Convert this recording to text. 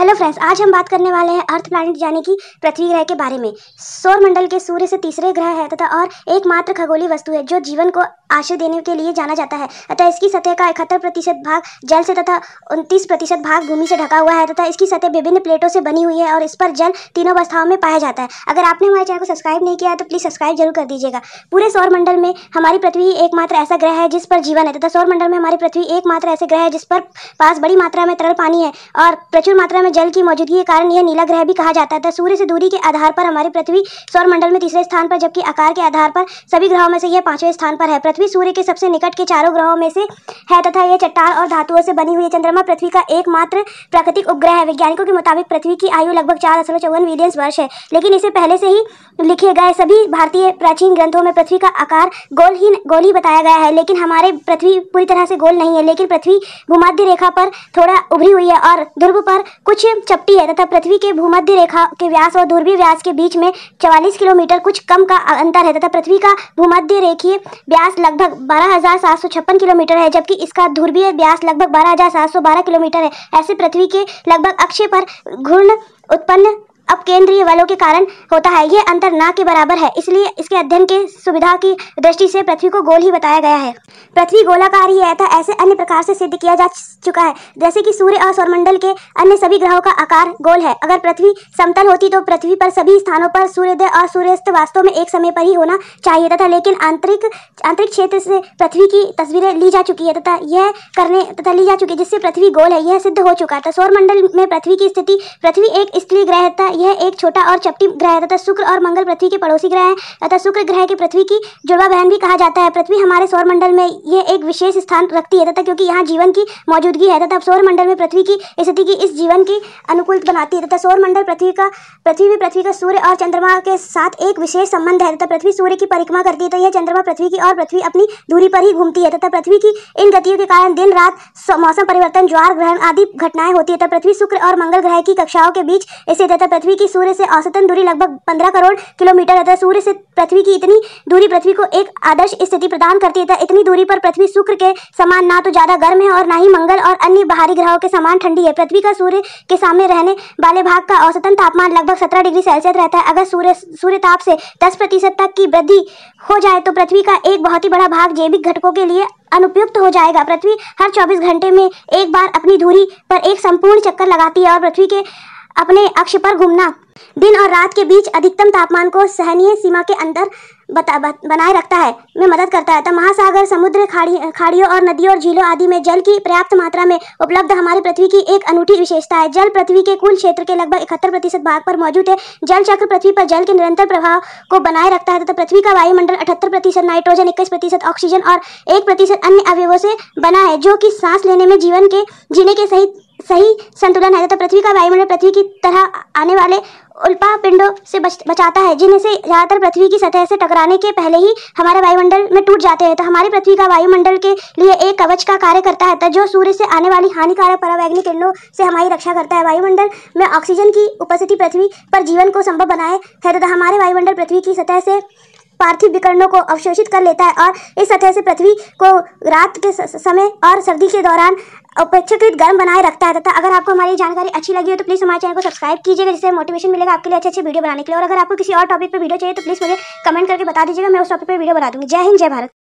hello friends आज हम बात करने वाले हैं अर्थ प्लानट यानी कि पृथ्वी ग्रह के बारे में सौर मंडल के सूर्य से तीसरे ग्रह है तथा और एकमात्र खगोलीय वस्तु है जो जीवन को आश्रय देने के लिए जाना जाता है अतः इसकी सतह का इकहत्तर प्रतिशत भाग जल से तथा उनतीस प्रतिशत भाग भूमि से ढका हुआ है तथा इसकी सतह विभिन्न प्लेटों से बनी हुई है और इस पर जल तीनों अवस्थाओं में पाया जाता है अगर आपने हमारे चैनल को सब्सक्राइब नहीं किया तो प्लीज़ सब्सक्राइब जरूर कर दीजिएगा पूरे सौरमंडल में हमारी पृथ्वी एकमात्र ऐसा ग्रह है जिस पर जीवन है तथा मंडल में हमारी पृथ्वी एकमात्र ऐसे ग्रह है जिस पर पास बड़ी मात्रा में तरल पानी है और प्रचुर मात्रा में जल की मौजूदगी के कारण यह नीला ग्रह भी कहा जाता है तथा सूर्य से दूरी के आधार पर हमारी पृथ्वी मंडल में तीसरे स्थान पर जबकि आकार के आधार पर सभी ग्रहों में से यह पांचवें स्थान पर है पृथ्वी पृथ्वी सूर्य के सबसे निकट के चारों ग्रहों में से है तथा यह चट्टान और धातुओं से बनी हुई चंद्रमा पृथ्वी का एकमात्र प्राकृतिक उपग्रह है वैज्ञानिकों के मुताबिक पृथ्वी की आयु लगभग चार दशमलव चौवन मिलियन वर्ष है लेकिन इसे पहले से ही लिखे गए सभी भारतीय प्राचीन ग्रंथों में पृथ्वी का आकार गोल ही गोल ही बताया गया है लेकिन हमारे पृथ्वी पूरी तरह से गोल नहीं है लेकिन पृथ्वी भूमध्य रेखा पर थोड़ा उभरी हुई है और ध्रुव पर कुछ चपटी है तथा पृथ्वी के भूमध्य रेखा के व्यास और ध्रुवीय व्यास के बीच में चवालीस किलोमीटर कुछ कम का अंतर है तथा पृथ्वी का भूमध्य रेखीय व्यास लगभग बारह किलोमीटर है जबकि इसका ध्रुवीय व्यास लगभग बारह किलोमीटर है ऐसे पृथ्वी के लगभग अक्षय पर घूर्ण उत्पन्न अब केंद्रीय बलों के कारण होता है यह अंतर ना के बराबर है इसलिए इसके अध्ययन के सुविधा की दृष्टि से पृथ्वी को गोल ही बताया गया है पृथ्वी गोलाकार ही है तथा ऐसे अन्य प्रकार से सिद्ध किया जा चुका है जैसे कि सूर्य और सौरमंडल के अन्य सभी ग्रहों का आकार गोल है अगर पृथ्वी समतल होती तो पृथ्वी पर सभी स्थानों पर सूर्योदय और सूर्यास्त वास्तव में एक समय पर ही होना चाहिए तथा लेकिन आंतरिक आंतरिक क्षेत्र से पृथ्वी की तस्वीरें ली जा चुकी है तथा यह करने तथा ली जा चुकी है जिससे पृथ्वी गोल है यह सिद्ध हो चुका था सौरमंडल में पृथ्वी की स्थिति पृथ्वी एक स्त्री ग्रह था यह एक छोटा और चपटी ग्रह है तथा शुक्र और मंगल पृथ्वी के पड़ोसी ग्रह हैं तथा शुक्र ग्रह के पृथ्वी की जुड़वा बहन भी कहा जाता है पृथ्वी हमारे सौरमंडल में यह एक विशेष स्थान रखती है तथा क्योंकि यहाँ जीवन की मौजूदगी है तथा सौरमंडल में पृथ्वी की स्थिति की इस जीवन की अनुकूल बनाती है तथा सौरमंडल पृथ्वी का पृथ्वी में पृथ्वी का सूर्य और चंद्रमा के साथ एक विशेष संबंध है तथा पृथ्वी सूर्य की परिक्रमा करती है तो यह चंद्रमा पृथ्वी की और पृथ्वी अपनी दूरी पर ही घूमती है तथा पृथ्वी की इन गतियों के कारण दिन रात मौसम परिवर्तन ज्वार ग्रहण आदि घटनाएं होती है तथा पृथ्वी शुक्र और मंगल ग्रह की कक्षाओं के बीच इसे तथा पृथ्वी की सूर्य से औसतन दूरी लगभग 15 करोड़ किलोमीटर है सूर्य से पृथ्वी की इतनी दूरी पृथ्वी को एक आदर्श स्थिति प्रदान करती है इतनी दूरी पर पृथ्वी शुक्र के समान ना तो ज़्यादा गर्म है और ना ही मंगल और अन्य बाहरी ग्रहों के समान ठंडी है पृथ्वी का सूर्य के सामने रहने वाले भाग का औसतन तापमान लगभग सत्रह डिग्री सेल्सियस रहता है अगर सूर्य सूर्य ताप से दस प्रतिशत तक की वृद्धि हो जाए तो पृथ्वी का एक बहुत ही बड़ा भाग जैविक घटकों के लिए अनुपयुक्त हो जाएगा पृथ्वी हर 24 घंटे में एक बार अपनी धुरी पर एक संपूर्ण चक्कर लगाती है और पृथ्वी के अपने अक्ष पर घूमना दिन और रात के बीच अधिकतम तापमान को सहनीय सीमा के अंदर बता, बनाए रखता है में मदद करता है तो महासागर समुद्र खाड़ी खाड़ियों और नदियों और झीलों आदि में जल की पर्याप्त मात्रा में उपलब्ध हमारी पृथ्वी की एक अनूठी विशेषता है जल पृथ्वी के कुल क्षेत्र के लगभग इकहत्तर प्रतिशत भाग पर मौजूद है जल चक्र पृथ्वी पर जल के निरंतर प्रभाव को बनाए रखता है तथा पृथ्वी का वायुमंडल अठहत्तर प्रतिशत नाइट्रोजन इक्कीस प्रतिशत ऑक्सीजन और एक प्रतिशत अन्य अवयवों से बना है जो कि सांस लेने में जीवन के जीने के सहित सही संतुलन है तथा पृथ्वी का वायुमंडल पृथ्वी की तरह आने वाले उल्पा पिंडों से बच, बचाता है जिनमें से ज़्यादातर पृथ्वी की सतह से टकराने के पहले ही हमारे वायुमंडल में टूट जाते हैं तो हमारी पृथ्वी का वायुमंडल के लिए एक कवच का कार्य करता है जो सूर्य से आने वाली हानिकारक परावैग्नि किरणों से हमारी रक्षा करता है वायुमंडल में ऑक्सीजन की उपस्थिति पृथ्वी पर जीवन को संभव बनाए है तथा हमारे वायुमंडल पृथ्वी की सतह से पार्थिव विकरणों को अवशोषित कर लेता है और इस सतह से पृथ्वी को रात के समय और सर्दी के दौरान अपेक्षाकृत गर्म बनाए रखता है तथा अगर आपको हमारी जानकारी अच्छी लगी हो तो प्लीज़ हमारे चैनल को सब्सक्राइब कीजिएगा जिससे मोटिवेशन मिलेगा आपके लिए अच्छे अच्छे वीडियो बनाने के लिए और अगर आपको किसी और टॉपिक पर वीडियो चाहिए तो प्लीज़ मुझे कमेंट करके बता दीजिएगा मैं उस टॉपिक पर वीडियो बना दूँगी जय हिंद जय भारत